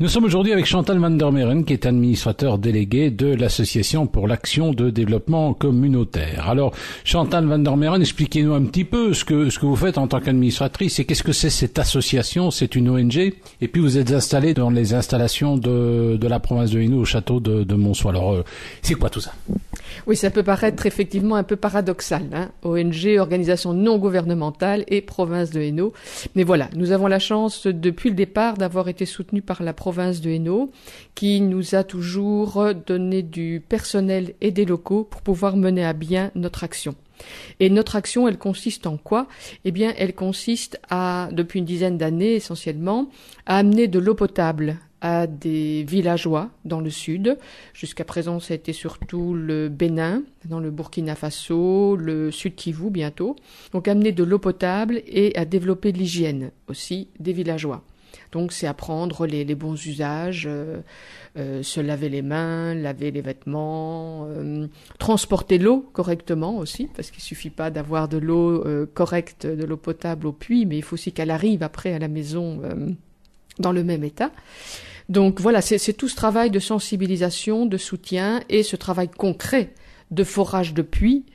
Nous sommes aujourd'hui avec Chantal Van der qui est administrateur délégué de l'Association pour l'action de développement communautaire. Alors, Chantal Van der expliquez-nous un petit peu ce que, ce que vous faites en tant qu'administratrice et qu'est-ce que c'est cette association C'est une ONG Et puis, vous êtes installée dans les installations de, de la province de Hainaut au château de, de Monceau. Alors, euh, c'est quoi tout ça oui, ça peut paraître effectivement un peu paradoxal. Hein. ONG, organisation non gouvernementale et province de Hainaut. Mais voilà, nous avons la chance depuis le départ d'avoir été soutenus par la province de Hainaut qui nous a toujours donné du personnel et des locaux pour pouvoir mener à bien notre action. Et notre action, elle consiste en quoi Eh bien, elle consiste à, depuis une dizaine d'années essentiellement, à amener de l'eau potable à des villageois dans le sud. Jusqu'à présent, c'était surtout le Bénin, dans le Burkina Faso, le Sud Kivu bientôt. Donc amener de l'eau potable et à développer l'hygiène aussi des villageois. Donc c'est apprendre les, bons usages, euh, euh, se laver les mains, laver les vêtements, euh, transporter l'eau correctement aussi, parce qu'il suffit pas d'avoir de l'eau correcte, de l'eau potable au puits, mais il faut aussi qu'elle arrive après à la maison dans le même état. Donc voilà, c'est tout ce travail de sensibilisation, de soutien et ce travail concret de forage de puits,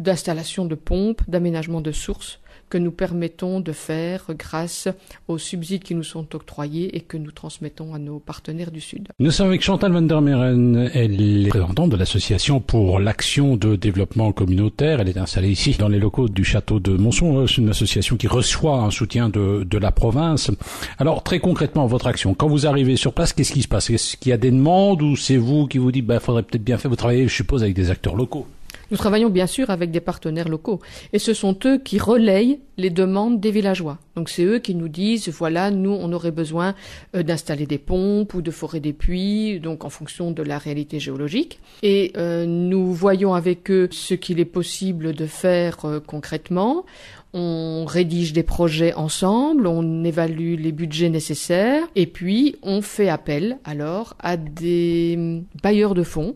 d'installation de pompes, d'aménagement de sources que nous permettons de faire grâce aux subsides qui nous sont octroyés et que nous transmettons à nos partenaires du Sud. Nous sommes avec Chantal van der Elle est représentante de l'association pour l'action de développement communautaire. Elle est installée ici dans les locaux du château de Monson. Euh, c'est une association qui reçoit un soutien de, la province. Alors très concrètement, votre action, quand vous arrivez sur place, qu'est-ce qui se passe Est-ce qu'il y a des demandes ou c'est vous qui vous dites, il bah, faudrait peut-être bien faire, vous travaillez, je suppose, avec des acteurs locaux nous travaillons bien sûr avec des partenaires locaux et ce sont eux qui relayent les demandes des villageois. Donc c'est eux qui nous disent voilà, nous on aurait besoin euh, d'installer des pompes ou de forer des puits, donc en fonction de la réalité géologique. Et euh, nous voyons avec eux ce qu'il est possible de faire euh, concrètement. On rédige des projets ensemble, on évalue les budgets nécessaires et puis on fait appel alors à des bailleurs de fonds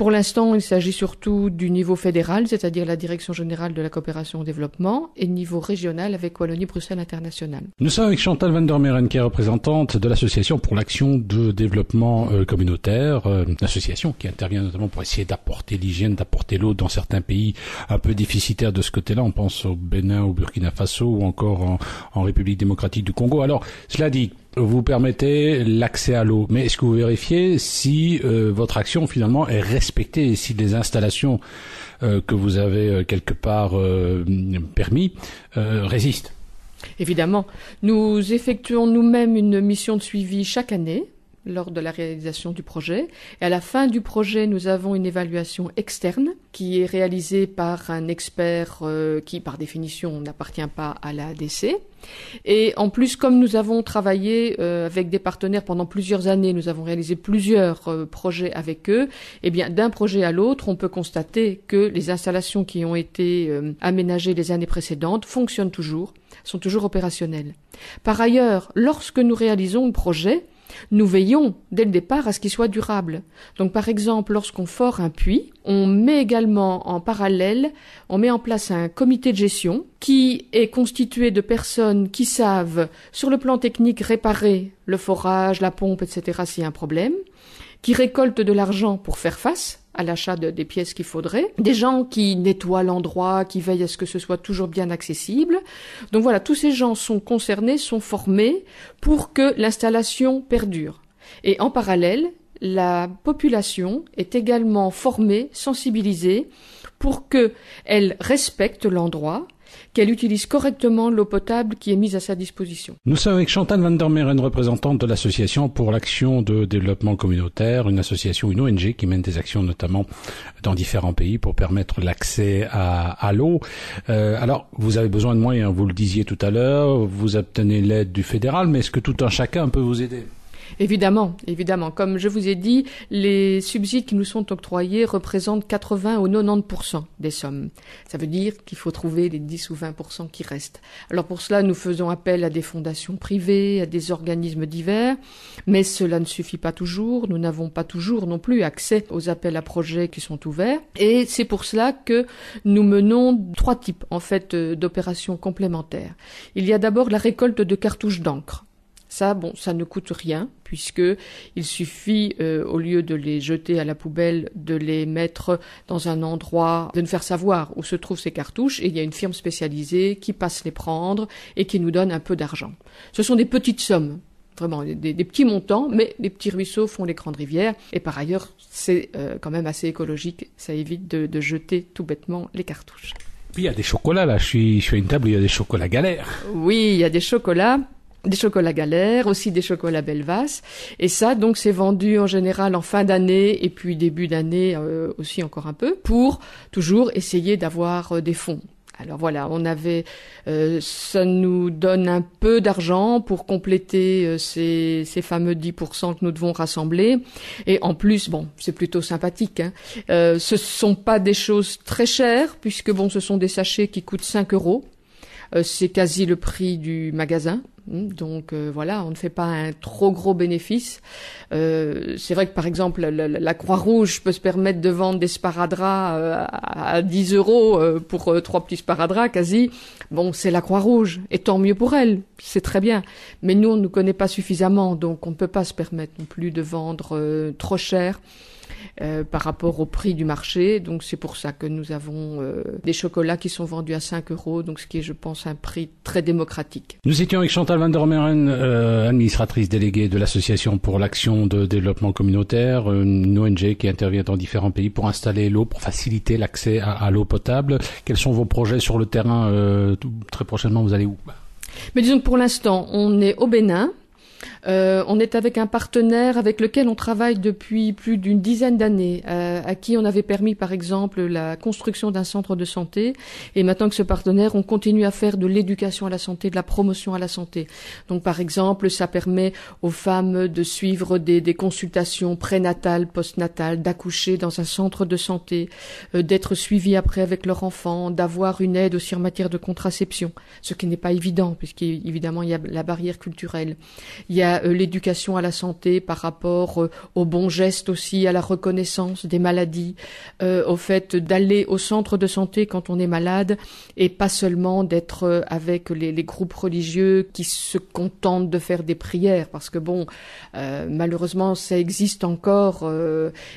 pour l'instant, il s'agit surtout du niveau fédéral, c'est-à-dire la Direction générale de la coopération au développement, et niveau régional avec Wallonie-Bruxelles International. Nous sommes avec Chantal van der qui est représentante de l'Association pour l'action de développement euh, communautaire, une euh, association qui intervient notamment pour essayer d'apporter l'hygiène, d'apporter l'eau dans certains pays un peu déficitaires de ce côté-là. On pense au Bénin, au Burkina Faso ou encore en, en République démocratique du Congo. Alors, cela dit, vous permettez l'accès à l'eau, mais est-ce que vous vérifiez si euh, votre action finalement est respectée et si les installations euh, que vous avez euh, quelque part permis résistent Évidemment, nous effectuons nous-mêmes une mission de suivi chaque année lors de la réalisation du projet. Et à la fin du projet, nous avons une évaluation externe qui est réalisée par un expert euh, qui, par définition, n'appartient pas à la Et en plus, comme nous avons travaillé euh, avec des partenaires pendant plusieurs années, nous avons réalisé plusieurs euh, projets avec eux, eh bien, d'un projet à l'autre, on peut constater que les installations qui ont été aménagées les années précédentes fonctionnent toujours, sont toujours opérationnelles. Par ailleurs, lorsque nous réalisons un projet, nous veillons dès le départ à ce qu'il soit durable. Donc par exemple, lorsqu'on fore un puits, on met également en parallèle, on met en place un comité de gestion qui est constitué de personnes qui savent, sur le plan technique, réparer le forage, la pompe, etc. s'il y a un problème, qui récoltent de l'argent pour faire face à l'achat des pièces qu'il faudrait, des gens qui nettoient l'endroit, qui veillent à ce que ce soit toujours bien accessible. Donc voilà, tous ces gens sont concernés, sont formés pour que l'installation perdure. Et en parallèle, la population est également formée, sensibilisée pour que elle respecte l'endroit, qu'elle utilise correctement l'eau potable qui est mise à sa disposition. Nous sommes avec Chantal van une représentante de l'association pour l'action de développement communautaire, une association, une ONG qui mène des actions notamment dans différents pays pour permettre l'accès à, l'eau. Euh, alors, vous avez besoin de moyens, vous le disiez tout à l'heure, vous obtenez l'aide du fédéral, mais est-ce que tout un chacun peut vous aider Évidemment, évidemment. Comme je vous ai dit, les subsides qui nous sont octroyés représentent 80 ou 90% des sommes. Ça veut dire qu'il faut trouver les 10 ou 20% qui restent. Alors pour cela, nous faisons appel à des fondations privées, à des organismes divers, mais cela ne suffit pas toujours. Nous n'avons pas toujours non plus accès aux appels à projets qui sont ouverts. Et c'est pour cela que nous menons trois types, en fait, euh, d'opérations complémentaires. Il y a d'abord la récolte de cartouches d'encre. Ça, bon, ça ne coûte rien puisque il suffit euh, au lieu de les jeter à la poubelle, de les mettre dans un endroit, de nous faire savoir où se trouvent ces cartouches et il y a une firme spécialisée qui passe les prendre et qui nous donne un peu d'argent. Ce sont des petites sommes vraiment des, petits montants, mais les petits ruisseaux font les grandes rivières. Et par ailleurs, c'est euh, quand même assez écologique. Ça évite de, jeter tout bêtement les cartouches. Puis il y a des chocolats là. Je suis, je suis à une table où il y a des chocolats galères. Oui, il y a des chocolats des chocolats galères, aussi des chocolats Belvas. Et ça, donc, c'est vendu en général en fin d'année et puis début d'année euh, aussi encore un peu pour toujours essayer d'avoir euh, des fonds. Alors voilà, on avait, euh, ça nous donne un peu d'argent pour compléter ces, ces, fameux 10% que nous devons rassembler. Et en plus, bon, c'est plutôt sympathique. Hein, euh, ce sont pas des choses très chères puisque bon, ce sont des sachets qui coûtent 5 euros. Euh, c'est quasi le prix du magasin. Hmm, donc euh, voilà, on ne fait pas un trop gros bénéfice. Euh, c'est vrai que par exemple, la, Croix-Rouge peut se permettre de vendre des sparadraps à 10 euros pour trois petits sparadraps quasi. Bon, c'est la Croix-Rouge, et tant mieux pour elle, c'est très bien. Mais nous, on ne nous connaît pas suffisamment, donc on ne peut pas se permettre non plus de vendre trop cher. Euh, par rapport au prix du marché. Donc c'est pour ça que nous avons euh, des chocolats qui sont vendus à 5 euros, donc ce qui est, je pense, un prix très démocratique. Nous étions avec Chantal Van der Meren, euh, administratrice déléguée de l'Association pour l'action de développement communautaire, une ONG qui intervient dans différents pays pour installer l'eau, pour faciliter l'accès à l'eau potable. Quels sont vos projets sur le terrain Très prochainement, vous allez où mais disons que pour l'instant, on est au Bénin, euh, on est avec un partenaire avec lequel on travaille depuis plus d'une dizaine d'années, euh, à qui on avait permis par exemple la construction d'un centre de santé. Et maintenant que ce partenaire, on continue à faire de l'éducation à la santé, de la promotion à la santé. Donc par exemple, ça permet aux femmes de suivre des, consultations prénatales, postnatales, d'accoucher dans un centre de santé, euh, d'être suivies après avec leur enfant, d'avoir une aide aussi en matière de contraception, ce qui n'est pas évident puisqu'évidemment il y a la barrière culturelle il y a euh, l'éducation à la santé par rapport euh, aux bons gestes aussi, à la reconnaissance des maladies, euh, au fait d'aller au centre de santé quand on est malade et pas seulement d'être avec les, les, groupes religieux qui se contentent de faire des prières parce que bon, malheureusement ça existe encore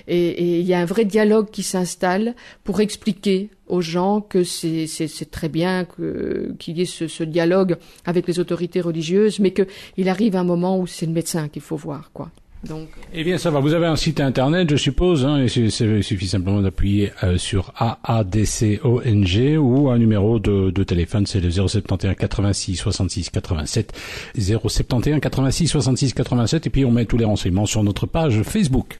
et il y a un vrai dialogue qui s'installe pour expliquer aux gens que c'est, c'est, c'est très bien que, qu'il y ait ce, ce, dialogue avec les autorités religieuses, mais qu'il arrive un moment où c'est le médecin qu'il faut voir, quoi. Donc... Euh, eh bien, ça va. Vous avez un site internet, je suppose. Hein, et il suffit simplement d'appuyer euh, sur AADCONG ou un numéro de, de, téléphone, c'est le 071 86 66 87 071 86 66 87. Et puis on met tous les renseignements sur notre page Facebook.